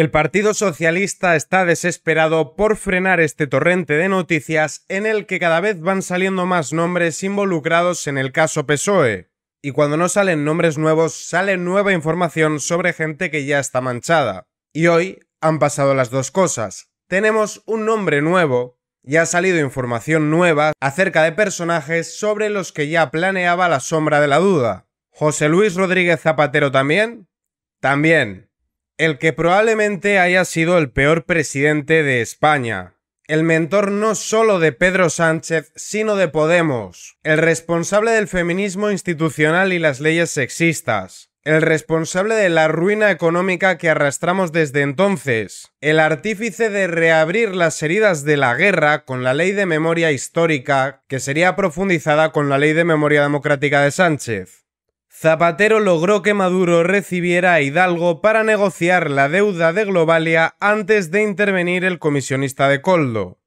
El Partido Socialista está desesperado por frenar este torrente de noticias en el que cada vez van saliendo más nombres involucrados en el caso PSOE. Y cuando no salen nombres nuevos, sale nueva información sobre gente que ya está manchada. Y hoy han pasado las dos cosas. Tenemos un nombre nuevo, y ha salido información nueva acerca de personajes sobre los que ya planeaba la sombra de la duda. José Luis Rodríguez Zapatero también. También el que probablemente haya sido el peor presidente de España, el mentor no solo de Pedro Sánchez, sino de Podemos, el responsable del feminismo institucional y las leyes sexistas, el responsable de la ruina económica que arrastramos desde entonces, el artífice de reabrir las heridas de la guerra con la ley de memoria histórica, que sería profundizada con la ley de memoria democrática de Sánchez Zapatero logró que Maduro recibiera a Hidalgo para negociar la deuda de Globalia antes de intervenir el comisionista de Coldo.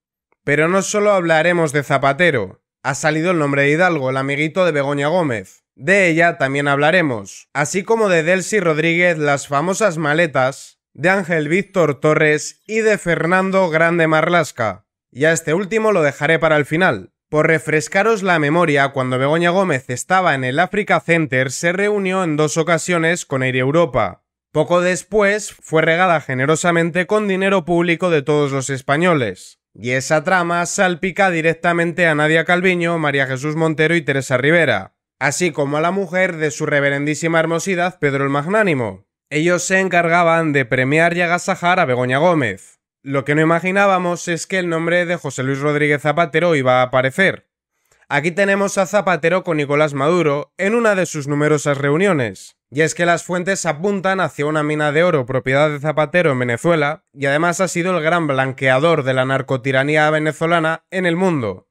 Pero no solo hablaremos de Zapatero. Ha salido el nombre de Hidalgo, el amiguito de Begoña Gómez. De ella también hablaremos, así como de Delcy Rodríguez, las famosas maletas, de Ángel Víctor Torres y de Fernando Grande Marlasca. Y a este último lo dejaré para el final. Por refrescaros la memoria, cuando Begoña Gómez estaba en el Africa Center, se reunió en dos ocasiones con Air Europa. Poco después, fue regada generosamente con dinero público de todos los españoles. Y esa trama salpica directamente a Nadia Calviño, María Jesús Montero y Teresa Rivera, así como a la mujer de su reverendísima hermosidad Pedro el Magnánimo. Ellos se encargaban de premiar y agasajar a Begoña Gómez. Lo que no imaginábamos es que el nombre de José Luis Rodríguez Zapatero iba a aparecer. Aquí tenemos a Zapatero con Nicolás Maduro en una de sus numerosas reuniones. Y es que las fuentes apuntan hacia una mina de oro propiedad de Zapatero en Venezuela, y además ha sido el gran blanqueador de la narcotiranía venezolana en el mundo.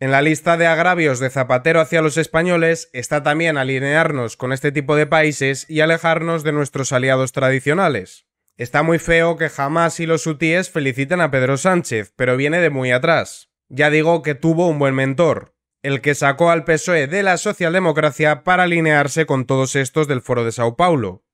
En la lista de agravios de Zapatero hacia los españoles está también alinearnos con este tipo de países y alejarnos de nuestros aliados tradicionales. Está muy feo que jamás y los sutíes feliciten a Pedro Sánchez, pero viene de muy atrás. Ya digo que tuvo un buen mentor, el que sacó al PSOE de la socialdemocracia para alinearse con todos estos del Foro de Sao Paulo.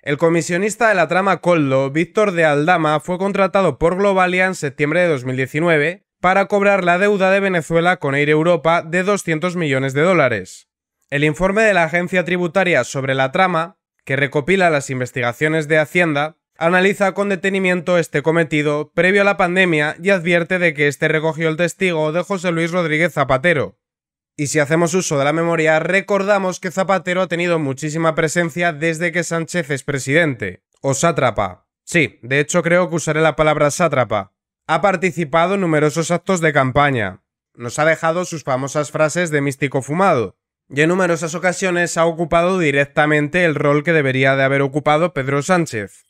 El comisionista de la trama Coldo, Víctor de Aldama, fue contratado por Globalia en septiembre de 2019 para cobrar la deuda de Venezuela con Air Europa de 200 millones de dólares. El informe de la agencia tributaria sobre la trama que recopila las investigaciones de Hacienda, analiza con detenimiento este cometido previo a la pandemia y advierte de que este recogió el testigo de José Luis Rodríguez Zapatero. Y si hacemos uso de la memoria, recordamos que Zapatero ha tenido muchísima presencia desde que Sánchez es presidente, o sátrapa. Sí, de hecho creo que usaré la palabra sátrapa. Ha participado en numerosos actos de campaña. Nos ha dejado sus famosas frases de místico fumado, y en numerosas ocasiones ha ocupado directamente el rol que debería de haber ocupado Pedro Sánchez.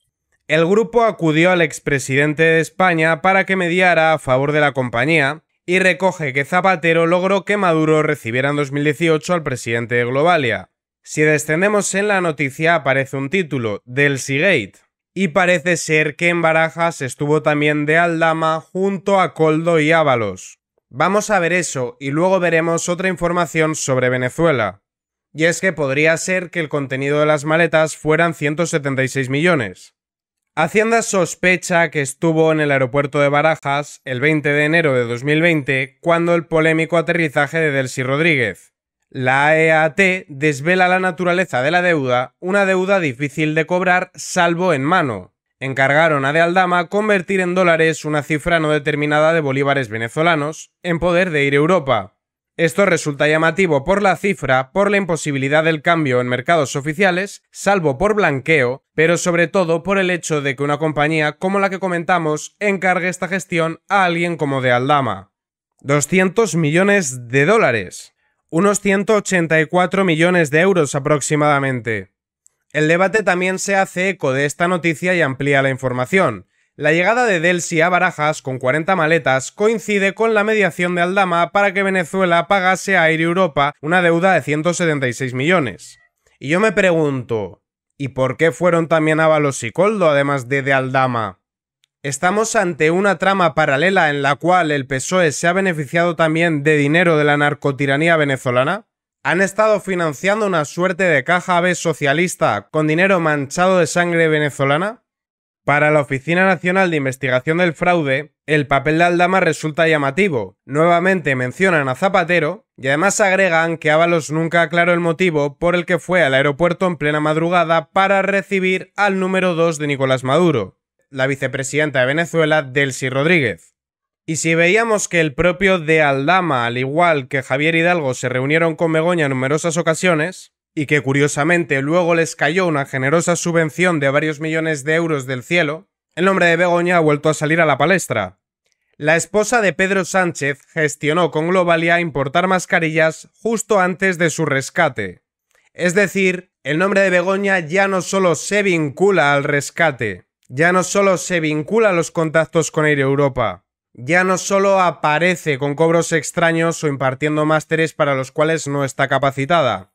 El grupo acudió al expresidente de España para que mediara a favor de la compañía y recoge que Zapatero logró que Maduro recibiera en 2018 al presidente de Globalia. Si descendemos en la noticia aparece un título, del Seagate, y parece ser que en Barajas estuvo también de Aldama junto a Coldo y Ábalos. Vamos a ver eso y luego veremos otra información sobre Venezuela. Y es que podría ser que el contenido de las maletas fueran 176 millones. Hacienda sospecha que estuvo en el aeropuerto de Barajas el 20 de enero de 2020 cuando el polémico aterrizaje de Delcy Rodríguez. La EAT desvela la naturaleza de la deuda, una deuda difícil de cobrar salvo en mano encargaron a de Aldama convertir en dólares una cifra no determinada de bolívares venezolanos en poder de ir a Europa. Esto resulta llamativo por la cifra, por la imposibilidad del cambio en mercados oficiales, salvo por blanqueo, pero sobre todo por el hecho de que una compañía como la que comentamos encargue esta gestión a alguien como de Aldama. 200 millones de dólares. Unos 184 millones de euros aproximadamente. El debate también se hace eco de esta noticia y amplía la información. La llegada de Delsi a Barajas con 40 maletas coincide con la mediación de Aldama para que Venezuela pagase a Air Europa una deuda de 176 millones. Y yo me pregunto, ¿y por qué fueron también Ábalos y Coldo además de de Aldama? Estamos ante una trama paralela en la cual el PSOE se ha beneficiado también de dinero de la narcotiranía venezolana han estado financiando una suerte de caja B socialista con dinero manchado de sangre venezolana? Para la Oficina Nacional de Investigación del Fraude, el papel de Aldama resulta llamativo. Nuevamente mencionan a Zapatero y además agregan que Ábalos nunca aclaró el motivo por el que fue al aeropuerto en plena madrugada para recibir al número 2 de Nicolás Maduro, la vicepresidenta de Venezuela, Delcy Rodríguez. Y si veíamos que el propio de Aldama, al igual que Javier Hidalgo, se reunieron con Begoña en numerosas ocasiones, y que curiosamente luego les cayó una generosa subvención de varios millones de euros del cielo, el nombre de Begoña ha vuelto a salir a la palestra. La esposa de Pedro Sánchez gestionó con Globalia importar mascarillas justo antes de su rescate. Es decir, el nombre de Begoña ya no solo se vincula al rescate, ya no solo se vincula a los contactos con aire Europa, ya no solo aparece con cobros extraños o impartiendo másteres para los cuales no está capacitada,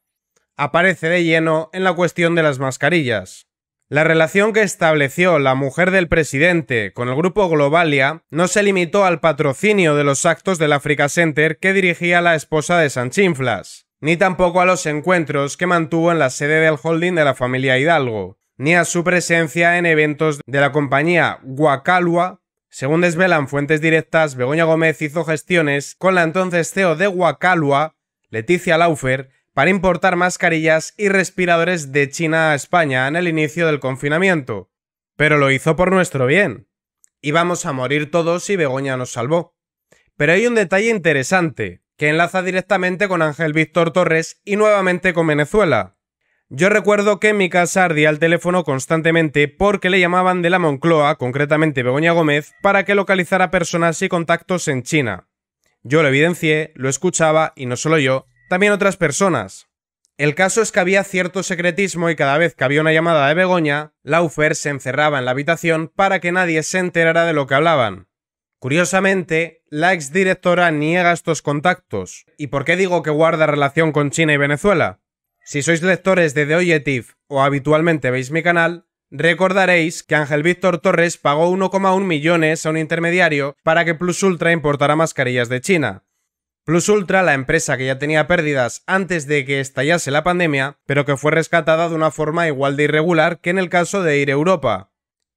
aparece de lleno en la cuestión de las mascarillas. La relación que estableció la mujer del presidente con el grupo Globalia no se limitó al patrocinio de los actos del Africa Center que dirigía la esposa de Sanchinflas, ni tampoco a los encuentros que mantuvo en la sede del holding de la familia Hidalgo, ni a su presencia en eventos de la compañía Guacalua según desvelan fuentes directas, Begoña Gómez hizo gestiones con la entonces CEO de Huacalua, Leticia Laufer, para importar mascarillas y respiradores de China a España en el inicio del confinamiento. Pero lo hizo por nuestro bien. Íbamos a morir todos y Begoña nos salvó. Pero hay un detalle interesante, que enlaza directamente con Ángel Víctor Torres y nuevamente con Venezuela. Yo recuerdo que en mi casa ardía el teléfono constantemente porque le llamaban de la Moncloa, concretamente Begoña Gómez, para que localizara personas y contactos en China. Yo lo evidencié, lo escuchaba, y no solo yo, también otras personas. El caso es que había cierto secretismo y cada vez que había una llamada de Begoña, Laufer se encerraba en la habitación para que nadie se enterara de lo que hablaban. Curiosamente, la exdirectora niega estos contactos. ¿Y por qué digo que guarda relación con China y Venezuela? Si sois lectores de The Objective o habitualmente veis mi canal, recordaréis que Ángel Víctor Torres pagó 1,1 millones a un intermediario para que Plus Ultra importara mascarillas de China. Plus Ultra, la empresa que ya tenía pérdidas antes de que estallase la pandemia, pero que fue rescatada de una forma igual de irregular que en el caso de Ir Europa.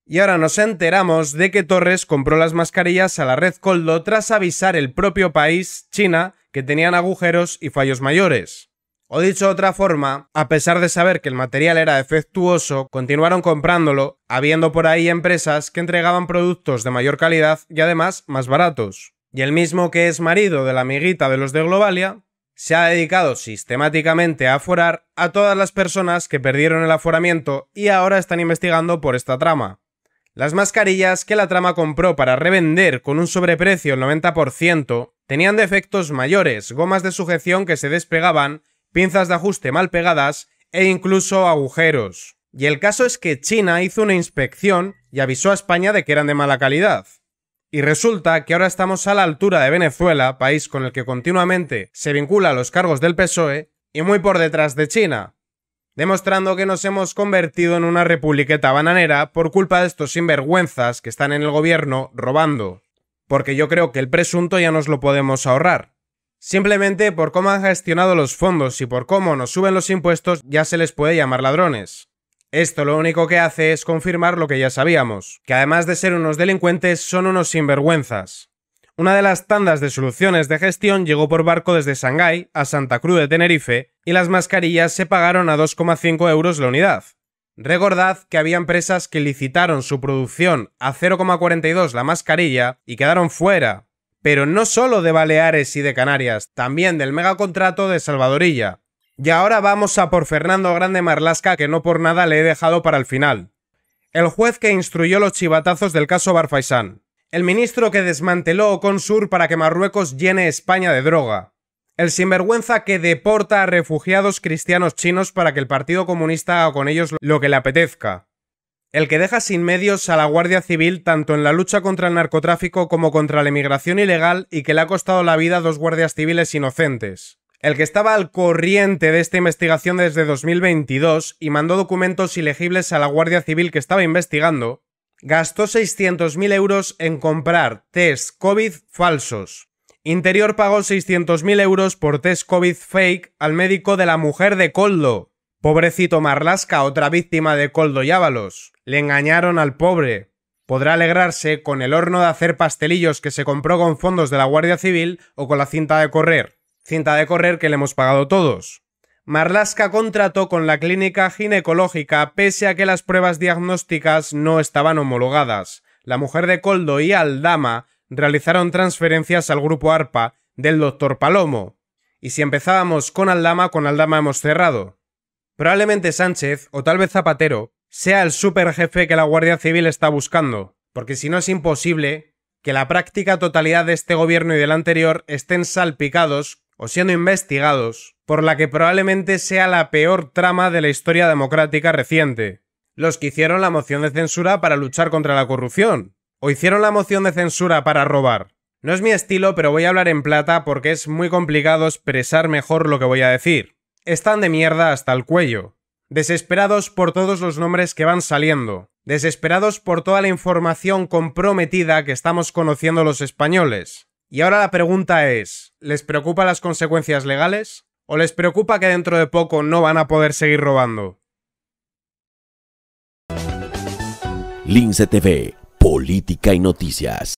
Y ahora nos enteramos de que Torres compró las mascarillas a la red Coldo tras avisar el propio país, China, que tenían agujeros y fallos mayores. O dicho de otra forma, a pesar de saber que el material era defectuoso, continuaron comprándolo, habiendo por ahí empresas que entregaban productos de mayor calidad y además más baratos. Y el mismo que es marido de la amiguita de los de Globalia, se ha dedicado sistemáticamente a aforar a todas las personas que perdieron el aforamiento y ahora están investigando por esta trama. Las mascarillas que la trama compró para revender con un sobreprecio del 90% tenían defectos mayores, gomas de sujeción que se despegaban pinzas de ajuste mal pegadas e incluso agujeros. Y el caso es que China hizo una inspección y avisó a España de que eran de mala calidad. Y resulta que ahora estamos a la altura de Venezuela, país con el que continuamente se vincula a los cargos del PSOE, y muy por detrás de China, demostrando que nos hemos convertido en una republiqueta bananera por culpa de estos sinvergüenzas que están en el gobierno robando. Porque yo creo que el presunto ya nos lo podemos ahorrar. Simplemente por cómo han gestionado los fondos y por cómo nos suben los impuestos ya se les puede llamar ladrones. Esto lo único que hace es confirmar lo que ya sabíamos, que además de ser unos delincuentes son unos sinvergüenzas. Una de las tandas de soluciones de gestión llegó por barco desde Shanghái a Santa Cruz de Tenerife y las mascarillas se pagaron a 2,5 euros la unidad. Recordad que había empresas que licitaron su producción a 0,42 la mascarilla y quedaron fuera pero no solo de Baleares y de Canarias, también del megacontrato de Salvadorilla. Y ahora vamos a por Fernando Grande Marlasca, que no por nada le he dejado para el final. El juez que instruyó los chivatazos del caso Barfaisán. El ministro que desmanteló Oconsur para que Marruecos llene España de droga. El sinvergüenza que deporta a refugiados cristianos chinos para que el Partido Comunista haga con ellos lo que le apetezca. El que deja sin medios a la Guardia Civil tanto en la lucha contra el narcotráfico como contra la emigración ilegal y que le ha costado la vida a dos guardias civiles inocentes. El que estaba al corriente de esta investigación desde 2022 y mandó documentos ilegibles a la Guardia Civil que estaba investigando, gastó 600.000 euros en comprar test COVID falsos. Interior pagó 600.000 euros por test COVID fake al médico de la mujer de Coldo, Pobrecito Marlasca, otra víctima de Coldo y Ávalos. Le engañaron al pobre. Podrá alegrarse con el horno de hacer pastelillos que se compró con fondos de la Guardia Civil o con la cinta de correr. Cinta de correr que le hemos pagado todos. Marlasca contrató con la clínica ginecológica pese a que las pruebas diagnósticas no estaban homologadas. La mujer de Coldo y Aldama realizaron transferencias al grupo ARPA del doctor Palomo. Y si empezábamos con Aldama, con Aldama hemos cerrado. Probablemente Sánchez, o tal vez Zapatero, sea el superjefe que la Guardia Civil está buscando, porque si no es imposible que la práctica totalidad de este gobierno y del anterior estén salpicados o siendo investigados por la que probablemente sea la peor trama de la historia democrática reciente. Los que hicieron la moción de censura para luchar contra la corrupción, o hicieron la moción de censura para robar. No es mi estilo, pero voy a hablar en plata porque es muy complicado expresar mejor lo que voy a decir están de mierda hasta el cuello, desesperados por todos los nombres que van saliendo, desesperados por toda la información comprometida que estamos conociendo los españoles. Y ahora la pregunta es, ¿les preocupa las consecuencias legales? ¿O les preocupa que dentro de poco no van a poder seguir robando? Lince TV, Política y Noticias.